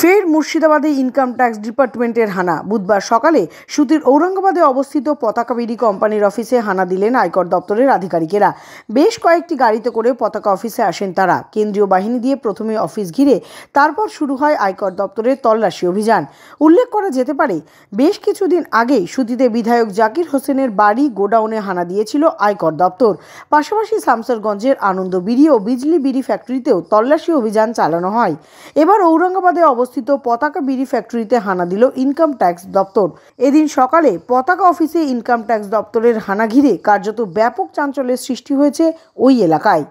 ফের মুর্শিদাবাদে income tax ডিপার্টমেন্টের হানা বুধবার সকালে সুতির ঔরঙ্গাবাদে অবস্থিত পতাকা বিড়ি কোম্পানির অফিসে হানা দিলেন আয়কর দপ্তরের আধিকারিকেরা বেশ কয়েকটি গাড়িতে করে পতাকা অফিসে আসেন তারা কেন্দ্রীয় বাহিনী দিয়ে প্রথমে অফিস ঘিরে তারপর শুরু হয় আয়কর দপ্তরের তল্লাশি অভিযান উল্লেখ করা যেতে পারে বেশ কিছুদিন আগেই সুতিতে বিধায়ক জাকির হোসেনের বাড়ি গোডাউনে হানা দিয়েছিল আয়কর দপ্তর পাশাপাশি সামসারগঞ্জের আনন্দ বিড়ি ও বিজলি বিড়ি ফ্যাক্টরিতেও তল্লাশি অভিযান চালানো হয় এবার ঔরঙ্গাবাদে অবস্থা অবস্থিত পতাকা বিড়ি ফ্যাক্টরিতে হানা দিল ইনকাম ট্যাক্স দপ্তর এদিন সকালে পতাকা অফিসে ইনকাম ট্যাক্স দপ্তরের হানা ঘিরে কার্যত ব্যাপক চাঞ্চল্যের সৃষ্টি হয়েছে ওই এলাকায়